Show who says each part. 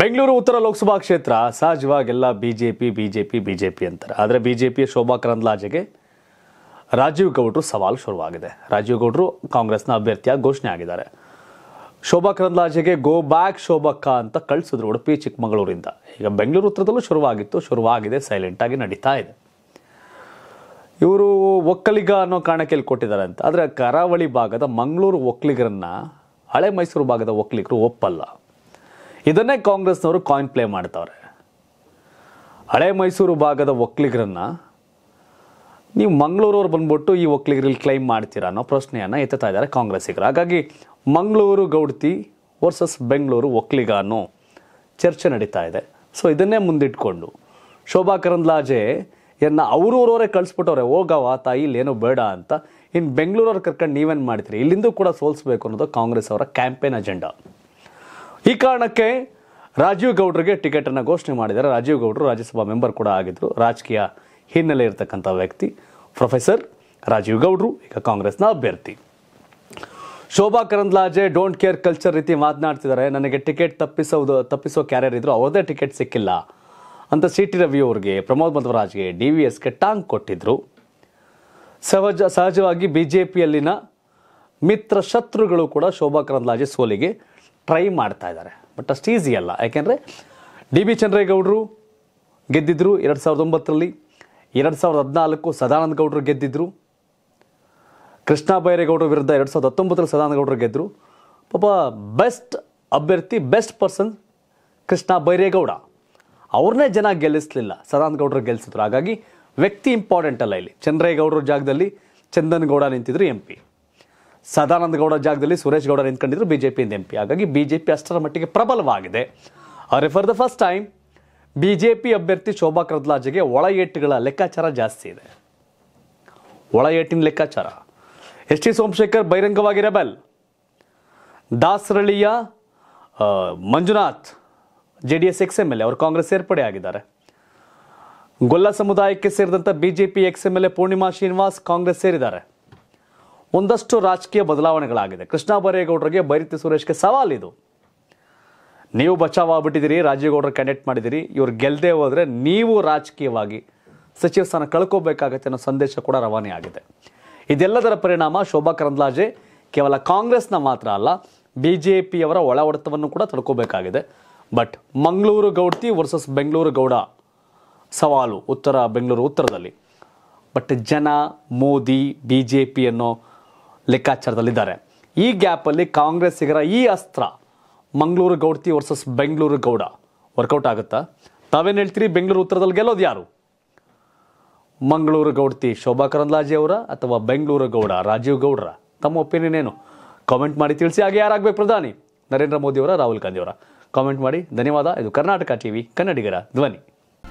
Speaker 1: ಬೆಂಗಳೂರು ಉತ್ತರ ಲೋಕಸಭಾ ಕ್ಷೇತ್ರ ಸಹಜವಾಗೆಲ್ಲ BJP BJP BJP ಅಂತಾರೆ ಆದರೆ ಬಿಜೆಪಿಯ ಶೋಭಾ ಕರಂದ್ಲಾಜೆಗೆ ರಾಜೀವ್ ಗೌಡ್ರು ಸವಾಲು ಶುರುವಾಗಿದೆ ರಾಜೀವ್ ಗೌಡ್ರು ಕಾಂಗ್ರೆಸ್ನ ಅಭ್ಯರ್ಥಿಯಾಗಿ ಘೋಷಣೆ ಆಗಿದ್ದಾರೆ ಶೋಭಾ ಕರಂದ್ಲಾಜೆಗೆ ಗೋ ಬ್ಯಾಕ್ ಶೋಭಕ್ಕ ಅಂತ ಕಳಿಸಿದ್ರು ಉಡುಪಿ ಚಿಕ್ಕಮಗಳೂರಿಂದ ಈಗ ಬೆಂಗಳೂರು ಉತ್ತರದಲ್ಲೂ ಶುರುವಾಗಿತ್ತು ಶುರುವಾಗಿದೆ ಸೈಲೆಂಟಾಗಿ ನಡೀತಾ ಇದೆ ಇವರು ಒಕ್ಕಲಿಗ ಅನ್ನೋ ಕಾರಣಕ್ಕೆ ಇಲ್ಲಿ ಕೊಟ್ಟಿದ್ದಾರೆ ಅಂತ ಆದರೆ ಕರಾವಳಿ ಭಾಗದ ಮಂಗಳೂರು ಒಕ್ಕಲಿಗರನ್ನ ಹಳೆ ಮೈಸೂರು ಭಾಗದ ಒಕ್ಕಲಿಗರು ಒಪ್ಪಲ್ಲ ಇದನ್ನೇ ಕಾಂಗ್ರೆಸ್ನವರು ಕಾಯಿನ್ ಪ್ಲೇ ಮಾಡ್ತಾವ್ರೆ ಹಳೆ ಮೈಸೂರು ಭಾಗದ ಒಕ್ಕಲಿಗರನ್ನ ನೀವು ಮಂಗಳೂರವ್ರು ಬಂದ್ಬಿಟ್ಟು ಈ ಒಕ್ಕಲಿಗರಲ್ಲಿ ಕ್ಲೈಮ್ ಮಾಡ್ತೀರಾ ಅನ್ನೋ ಪ್ರಶ್ನೆಯನ್ನು ಎತ್ತಾ ಇದ್ದಾರೆ ಕಾಂಗ್ರೆಸ್ಸಿಗರು ಹಾಗಾಗಿ ಮಂಗಳೂರು ಗೌಡ್ತಿ ವರ್ಸಸ್ ಬೆಂಗಳೂರು ಒಕ್ಕಲಿಗ ಅನ್ನೋ ಚರ್ಚೆ ನಡೀತಾ ಇದೆ ಸೊ ಇದನ್ನೇ ಮುಂದಿಟ್ಕೊಂಡು ಶೋಭಾ ಕರಂದ್ಲಾಜೆ ಎನ್ನ ಅವ್ರವ್ರವರೇ ಕಳಿಸ್ಬಿಟ್ಟವ್ರೆ ಹೋಗವ ತಾಯಿ ಇಲ್ಲೇನೋ ಬೇಡ ಅಂತ ಇನ್ನು ಬೆಂಗಳೂರವ್ರು ಕರ್ಕೊಂಡು ನೀವೇನು ಮಾಡ್ತೀರಿ ಇಲ್ಲಿಂದೂ ಕೂಡ ಸೋಲಿಸ್ಬೇಕು ಅನ್ನೋದು ಕಾಂಗ್ರೆಸ್ ಅವರ ಕ್ಯಾಂಪೇನ್ ಅಜೆಂಡಾ ಈ ಕಾರಣಕ್ಕೆ ರಾಜೀವ್ ಗೌಡ್ರಿಗೆ ಟಿಕೆಟನ್ನು ಘೋಷಣೆ ಮಾಡಿದ್ದಾರೆ ರಾಜೀವ್ ಗೌಡ್ರು ರಾಜ್ಯಸಭಾ ಮೆಂಬರ್ ಕೂಡ ಆಗಿದ್ದರು ರಾಜಕೀಯ ಹಿನ್ನೆಲೆ ಇರತಕ್ಕಂಥ ವ್ಯಕ್ತಿ ಪ್ರೊಫೆಸರ್ ರಾಜೀವ್ ಗೌಡ್ರು ಈಗ ಕಾಂಗ್ರೆಸ್ನ ಅಭ್ಯರ್ಥಿ Shobha Karandlaje don't care culture ರೀತಿ ಮಾತನಾಡ್ತಿದ್ದಾರೆ ನನಗೆ ಟಿಕೆಟ್ ತಪ್ಪಿಸೋದು ತಪ್ಪಿಸೋ ಕ್ಯಾರಿಯರ್ ಇದ್ರು ಅವ್ರದೇ ಟಿಕೆಟ್ ಸಿಕ್ಕಿಲ್ಲ ಅಂತ ಸಿ ಟಿ ರವಿ ಅವ್ರಿಗೆ ಪ್ರಮೋದ್ ಮಧ್ವರಾಜ್ಗೆ ಡಿ ವಿ ಎಸ್ಗೆ ಟಾಂಗ್ ಕೊಟ್ಟಿದ್ರು ಸಹಜ ಸಹಜವಾಗಿ ಬಿ ಜೆ ಪಿಯಲ್ಲಿನ ಮಿತ್ರ ಶತ್ರುಗಳು ಕೂಡ ಶೋಭಾ ಕರಂದ್ಲಾಜೆ ಸೋಲಿಗೆ ಟ್ರೈ ಮಾಡ್ತಾ ಇದ್ದಾರೆ ಬಟ್ ಅಷ್ಟು ಈಸಿ ಅಲ್ಲ ಯಾಕೆಂದರೆ ಡಿ ಬಿ ಚಂದ್ರೇಗೌಡರು ಗೆದ್ದಿದ್ದರು ಎರಡು ಸಾವಿರದ ಒಂಬತ್ತರಲ್ಲಿ ಎರಡು ಸಾವಿರದ ಹದಿನಾಲ್ಕು ಸದಾನಂದ ಗೌಡರು ಗೆದ್ದಿದ್ದರು ಕೃಷ್ಣ ಬೈರೇಗೌಡರ ವಿರುದ್ಧ ಎರಡು ಸಾವಿರದ ಹತ್ತೊಂಬತ್ತರಲ್ಲಿ ಸದಾನಂದ ಗೌಡರು ಗೆದ್ದರು ಪಾಪ ಬೆಸ್ಟ್ ಅಭ್ಯರ್ಥಿ ಬೆಸ್ಟ್ ಪರ್ಸನ್ ಕೃಷ್ಣ ಬೈರೇಗೌಡ ಅವ್ರನ್ನೇ ಜನ ಗೆಲ್ಲಿಸಲಿಲ್ಲ ಸದಾನಂದ ಗೌಡರು ಗೆಲ್ಲಿಸಿದ್ರು ಹಾಗಾಗಿ ವ್ಯಕ್ತಿ ಇಂಪಾರ್ಟೆಂಟ್ ಅಲ್ಲ ಇಲ್ಲಿ ಚಂದ್ರೇಗೌಡರ ಜಾಗದಲ್ಲಿ ಚಂದನ್ ಗೌಡ ನಿಂತಿದ್ರು ಎಂ ಪಿ ಸದಾನಂದ ಗೌಡ ಜಾಗದಲ್ಲಿ ಸುರೇಶ್ ಗೌಡ ನಿಂತ್ಕೊಂಡಿದ್ರು ಬಿಜೆಪಿಯಿಂದ ಎಂ ಪಿ ಹಾಗಾಗಿ ಬಿಜೆಪಿ ಅಷ್ಟರ ಮಟ್ಟಿಗೆ ಪ್ರಬಲವಾಗಿದೆ ಆದರೆ for the first time BJP ಅಭ್ಯರ್ಥಿ ಶೋಭಾ ಕರ್ದ್ಲಾಜೆಗೆ ಒಳ ಲೆಕ್ಕಾಚಾರ ಜಾಸ್ತಿ ಇದೆ ಒಳ ಏಟಿನ ಲೆಕ್ಕಾಚಾರ ಎಸ್ ಟಿ ಸೋಮಶೇಖರ್ ಬಹಿರಂಗವಾಗಿ ರೆಬಲ್ ದಾಸರಳಿಯ Manjunath J D S ex M L A ಅವರು ಕಾಂಗ್ರೆಸ್ ಸೇರ್ಪಡೆ ಆಗಿದ್ದಾರೆ ಗೊಲ್ಲ ಸಮುದಾಯಕ್ಕೆ ಸೇರಿದಂಥ B J P ex M L A Poornima Srinivas Congress ಸೇರಿದ್ದಾರೆ ಒಂದಷ್ಟು ರಾಜಕೀಯ ಬದಲಾವಣೆಗಳಾಗಿದೆ ಕೃಷ್ಣ ಬರೇಗೌಡರಿಗೆ ಬೈರತಿ ಸುರೇಶ್ಗೆ ಇದು ನೀವು ಬಚಾವಾಗ್ಬಿಟ್ಟಿದ್ದೀರಿ ರಾಜೇಗೌಡರು ಕ್ಯಾಂಡಿಡೇಟ್ ಮಾಡಿದ್ದೀರಿ ಇವರು ಗೆಲ್ಲದೆ ಹೋದರೆ ನೀವು ರಾಜಕೀಯವಾಗಿ ಸಚಿವ ಸ್ಥಾನ ಕಳ್ಕೋಬೇಕಾಗತ್ತೆ ಅನ್ನೋ ಸಂದೇಶ ಕೂಡ ರವಾನೆ ಆಗಿದೆ ಇದೆಲ್ಲದರ ಪರಿಣಾಮ ಶೋಭಾ ಕರಂದ್ಲಾಜೆ ಕೇವಲ ಕಾಂಗ್ರೆಸ್ನ ಮಾತ್ರ ಅಲ್ಲ ಬಿ ಜೆ ಪಿಯವರ ಒಳ ಹೊಡೆತವನ್ನು ಕೂಡ ತಡ್ಕೋಬೇಕಾಗಿದೆ ಬಟ್ ಮಂಗಳೂರು ಗೌಡ್ತಿ ವರ್ಸಸ್ ಬೆಂಗಳೂರು ಗೌಡ ಸವಾಲು ಉತ್ತರ ಬೆಂಗಳೂರು ಉತ್ತರದಲ್ಲಿ ಬಟ್ ಜನ ಮೋದಿ ಬಿ ಜೆ ಪಿ ಅನ್ನೋ ಲೆಕ್ಕಾಚಾರದಲ್ಲಿದ್ದಾರೆ ಈ ಗ್ಯಾಪಲ್ಲಿ ಕಾಂಗ್ರೆಸ್ಸಿಗರ ಈ ಅಸ್ತ್ರ ಮಂಗಳೂರು ಗೌಡ್ತಿ ವರ್ಸಸ್ ಬೆಂಗಳೂರು ಗೌಡ ವರ್ಕೌಟ್ ಆಗುತ್ತಾ ತಾವೇನು ಹೇಳ್ತೀರಿ ಬೆಂಗಳೂರು ಉತ್ತರದಲ್ಲಿ ಗೆಲ್ಲೋದು ಯಾರು ಮಂಗಳೂರು ಗೌಡ್ತಿ ಶೋಭಾ ಕರಂದ್ಲಾಜೆ ಅವರ ಅಥವಾ ಬೆಂಗಳೂರು ಗೌಡ ರಾಜೀವ್ ಗೌಡ್ರ ತಮ್ಮ ಒಪಿನಿಯನ್ ಏನು ಕಾಮೆಂಟ್ ಮಾಡಿ ತಿಳಿಸಿ ಹಾಗೆ ಯಾರಾಗಬೇಕು ಪ್ರಧಾನಿ ನರೇಂದ್ರ ಮೋದಿಯವರ ರಾಹುಲ್ ಗಾಂಧಿಯವರ ಕಾಮೆಂಟ್ ಮಾಡಿ ಧನ್ಯವಾದ ಇದು ಕರ್ನಾಟಕ ಟಿವಿ ಕನ್ನಡಿಗರ ಧ್ವನಿ